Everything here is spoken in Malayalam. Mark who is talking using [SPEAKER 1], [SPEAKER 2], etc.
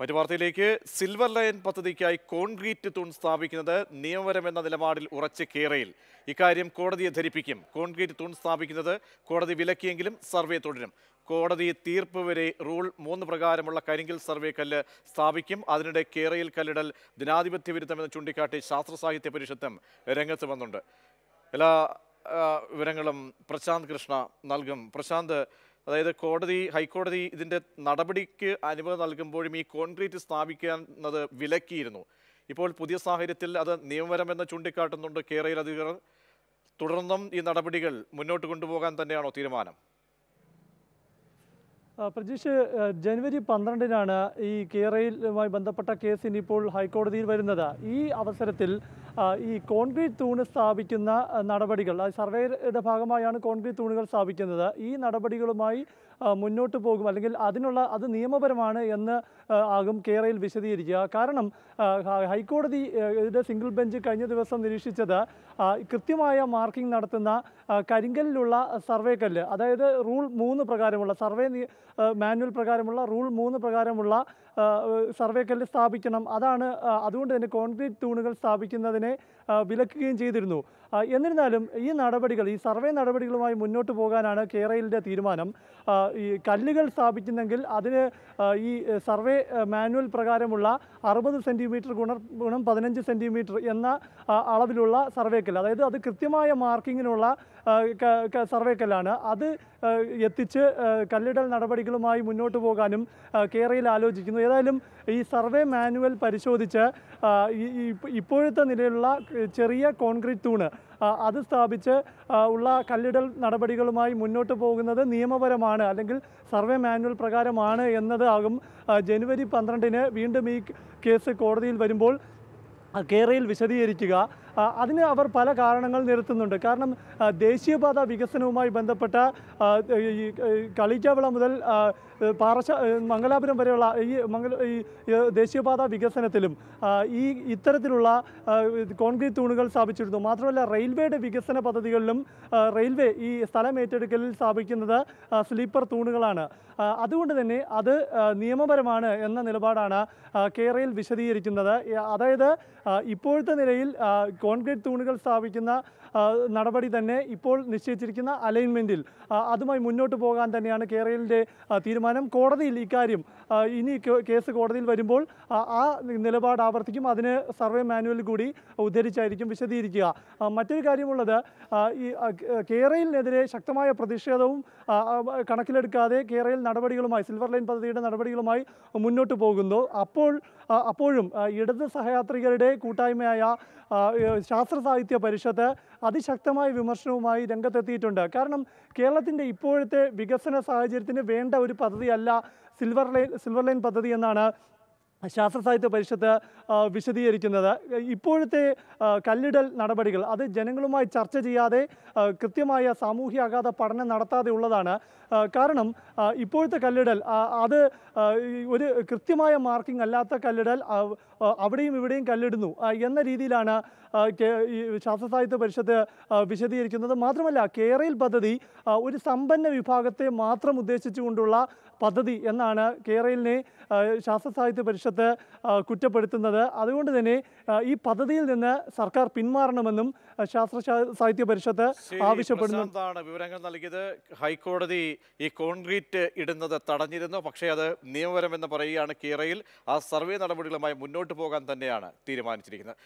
[SPEAKER 1] മറ്റു വാർത്തയിലേക്ക് സിൽവർ ലൈൻ പദ്ധതിക്കായി കോൺക്രീറ്റ് തൂൺ സ്ഥാപിക്കുന്നത് നിയമപരമെന്ന നിലപാടിൽ ഉറച്ച് കേരയിൽ ഇക്കാര്യം കോടതിയെ ധരിപ്പിക്കും കോൺക്രീറ്റ് തൂൺ സ്ഥാപിക്കുന്നത് കോടതി വിലക്കിയെങ്കിലും സർവേ തുടരും കോടതി തീർപ്പ് വരെ റൂൾ മൂന്ന് പ്രകാരമുള്ള കരിങ്കിൽ സർവേ കല്ല് സ്ഥാപിക്കും അതിനിടെ കേരയിൽ കല്ലിടൽ ദിനാധിപത്യ വിരുദ്ധമെന്ന് ചൂണ്ടിക്കാട്ടി ശാസ്ത്ര സാഹിത്യ പരിഷത്തും രംഗത്ത് വന്നുണ്ട് എല്ലാ വിവരങ്ങളും പ്രശാന്ത് കൃഷ്ണ നൽകും പ്രശാന്ത് അതായത് കോടതി ഹൈക്കോടതി ഇതിൻ്റെ നടപടിക്ക് അനുമതി നൽകുമ്പോഴും ഈ കോൺക്രീറ്റ് സ്ഥാപിക്കുന്നത് വിലക്കിയിരുന്നു ഇപ്പോൾ പുതിയ സാഹചര്യത്തിൽ അത് നിയമപരമെന്ന് ചൂണ്ടിക്കാട്ടുന്നുണ്ട് കേരള അധികൃതർ തുടർന്നും ഈ നടപടികൾ മുന്നോട്ട് കൊണ്ടുപോകാൻ തന്നെയാണോ തീരുമാനം
[SPEAKER 2] പ്രജീഷ് ജനുവരി പന്ത്രണ്ടിനാണ് ഈ കേരളയുമായി ബന്ധപ്പെട്ട കേസ് ഇനിയിപ്പോൾ ഹൈക്കോടതിയിൽ വരുന്നത് ഈ അവസരത്തിൽ ഈ കോൺക്രീറ്റ് തൂണ് സ്ഥാപിക്കുന്ന നടപടികൾ സർവേയുടെ ഭാഗമായാണ് കോൺക്രീറ്റ് തൂണുകൾ സ്ഥാപിക്കുന്നത് ഈ നടപടികളുമായി മുന്നോട്ട് പോകും അല്ലെങ്കിൽ അതിനുള്ള അത് നിയമപരമാണ് എന്ന് ആകും കേരളയിൽ വിശദീകരിക്കുക കാരണം ഹൈക്കോടതിയുടെ സിംഗിൾ ബെഞ്ച് കഴിഞ്ഞ ദിവസം നിരീക്ഷിച്ചത് കൃത്യമായ മാർക്കിംഗ് നടത്തുന്ന കരിങ്കല്ലിലുള്ള സർവേ കല്ല് അതായത് റൂൾ മൂന്ന് പ്രകാരമുള്ള സർവേ മാനുവൽ പ്രകാരമുള്ള റൂൾ മൂന്ന് പ്രകാരമുള്ള സർവേക്കല്ല് സ്ഥാപിക്കണം അതാണ് അതുകൊണ്ട് തന്നെ കോൺക്രീറ്റ് തൂണുകൾ സ്ഥാപിക്കുന്നതിനെ വിലക്കുകയും ചെയ്തിരുന്നു എന്നിരുന്നാലും ഈ നടപടികൾ ഈ സർവേ നടപടികളുമായി മുന്നോട്ട് പോകാനാണ് കേരളയിലെ തീരുമാനം ഈ കല്ലുകൾ സ്ഥാപിക്കുന്നെങ്കിൽ അതിന് ഈ സർവേ മാനുവൽ പ്രകാരമുള്ള അറുപത് സെൻറ്റിമീറ്റർ ഗുണ ഗുണം പതിനഞ്ച് സെൻറ്റിമീറ്റർ എന്ന അളവിലുള്ള കല്ല് അതായത് അത് കൃത്യമായ മാർക്കിങ്ങിനുള്ള സർവേക്കല്ലാണ് അത് എത്തിച്ച് കല്ലിടൽ നടപടി നടപടികളുമായി മുന്നോട്ട് പോകാനും കേരളയിൽ ആലോചിക്കുന്നു ഏതായാലും ഈ സർവേ മാനുവൽ പരിശോധിച്ച് ഇപ്പോഴത്തെ നിലയിലുള്ള ചെറിയ കോൺക്രീറ്റ് തൂണ് അത് സ്ഥാപിച്ച് ഉള്ള കല്ലിടൽ നടപടികളുമായി മുന്നോട്ട് പോകുന്നത് നിയമപരമാണ് അല്ലെങ്കിൽ സർവേ മാനുവൽ പ്രകാരമാണ് എന്നതാകും ജനുവരി പന്ത്രണ്ടിന് വീണ്ടും ഈ കേസ് കോടതിയിൽ വരുമ്പോൾ കേരയിൽ വിശദീകരിക്കുക അതിന് അവർ പല കാരണങ്ങൾ നിരത്തുന്നുണ്ട് കാരണം ദേശീയപാത വികസനവുമായി ബന്ധപ്പെട്ട ഈ കളിക്കാവിള മുതൽ പാറശ മംഗലാപുരം വരെയുള്ള ഈ മംഗല ഈ ദേശീയപാത വികസനത്തിലും ഈ ഇത്തരത്തിലുള്ള കോൺക്രീറ്റ് തൂണുകൾ സ്ഥാപിച്ചിരുന്നു മാത്രമല്ല റെയിൽവേയുടെ വികസന പദ്ധതികളിലും റെയിൽവേ ഈ സ്ഥലം ഏറ്റെടുക്കലിൽ സ്ഥാപിക്കുന്നത് സ്ലീപ്പർ തൂണുകളാണ് അതുകൊണ്ട് തന്നെ അത് നിയമപരമാണ് എന്ന നിലപാടാണ് കേരയിൽ വിശദീകരിക്കുന്നത് അതായത് ഇപ്പോഴത്തെ നിലയിൽ കോൺക്രീറ്റ് തൂണുകൾ സ്ഥാപിക്കുന്ന നടപടി തന്നെ ഇപ്പോൾ നിശ്ചയിച്ചിരിക്കുന്ന അലൈൻമെൻറ്റിൽ അതുമായി മുന്നോട്ട് പോകാൻ തന്നെയാണ് കേരളിൻ്റെ തീരുമാനം കോടതിയിൽ ഇക്കാര്യം ഇനി കേസ് കോടതിയിൽ വരുമ്പോൾ ആ നിലപാട് ആവർത്തിക്കും അതിന് സർവേ മാനുവൽ കൂടി ഉദ്ധരിച്ചായിരിക്കും വിശദീകരിക്കുക മറ്റൊരു കാര്യമുള്ളത് ഈ കേരളിനെതിരെ ശക്തമായ പ്രതിഷേധവും കണക്കിലെടുക്കാതെ കേരളയിൽ നടപടികളുമായി സിൽവർ ലൈൻ പദ്ധതിയുടെ നടപടികളുമായി മുന്നോട്ട് പോകുന്നു അപ്പോൾ അപ്പോഴും ഇടത് സഹയാത്രികരുടെ കൂട്ടായ്മയായ ശാസ്ത്ര സാഹിത്യ പരിഷത്ത് അതിശക്തമായ വിമർശനവുമായി രംഗത്തെത്തിയിട്ടുണ്ട് കാരണം കേരളത്തിൻ്റെ ഇപ്പോഴത്തെ വികസന സാഹചര്യത്തിന് വേണ്ട ഒരു പദ്ധതിയല്ല സിൽവർ ലൈൻ സിൽവർ ലൈൻ പദ്ധതി എന്നാണ് ശാസ്ത്ര സാഹിത്യ പരിഷത്ത് വിശദീകരിക്കുന്നത് ഇപ്പോഴത്തെ കല്ലിടൽ നടപടികൾ അത് ജനങ്ങളുമായി ചർച്ച ചെയ്യാതെ കൃത്യമായ സാമൂഹ്യ ആഘാത പഠനം നടത്താതെ ഉള്ളതാണ് കാരണം ഇപ്പോഴത്തെ കല്ലിടൽ അത് ഒരു കൃത്യമായ മാർക്കിംഗ് അല്ലാത്ത കല്ലിടൽ അവിടെയും ഇവിടെയും കല്ലിടുന്നു എന്ന രീതിയിലാണ് ശാസ്ത്ര സാഹിത്യ പരിഷത്ത് വിശദീകരിക്കുന്നത് മാത്രമല്ല കേരയിൽ പദ്ധതി ഒരു സമ്പന്ന വിഭാഗത്തെ മാത്രം ഉദ്ദേശിച്ചുകൊണ്ടുള്ള പദ്ധതി എന്നാണ് കേരളിനെ ശാസ്ത്ര സാഹിത്യ പരിഷത്ത് രംഗത്ത് കുറ്റപ്പെടുത്തുന്നത് അതുകൊണ്ട് തന്നെ ഈ പദ്ധതിയിൽ നിന്ന് സർക്കാർ പിന്മാറണമെന്നും ശാസ്ത്ര സാഹിത്യ പരിഷത്ത് ആവശ്യപ്പെടുന്നു
[SPEAKER 1] വിവരങ്ങൾ നൽകിയത് ഹൈക്കോടതി ഈ കോൺക്രീറ്റ് ഇടുന്നത് തടഞ്ഞിരുന്നു പക്ഷേ അത് നിയമപരമെന്ന് പറയുകയാണ് കീറയിൽ ആ സർവേ നടപടികളുമായി മുന്നോട്ട് പോകാൻ തന്നെയാണ് തീരുമാനിച്ചിരിക്കുന്നത്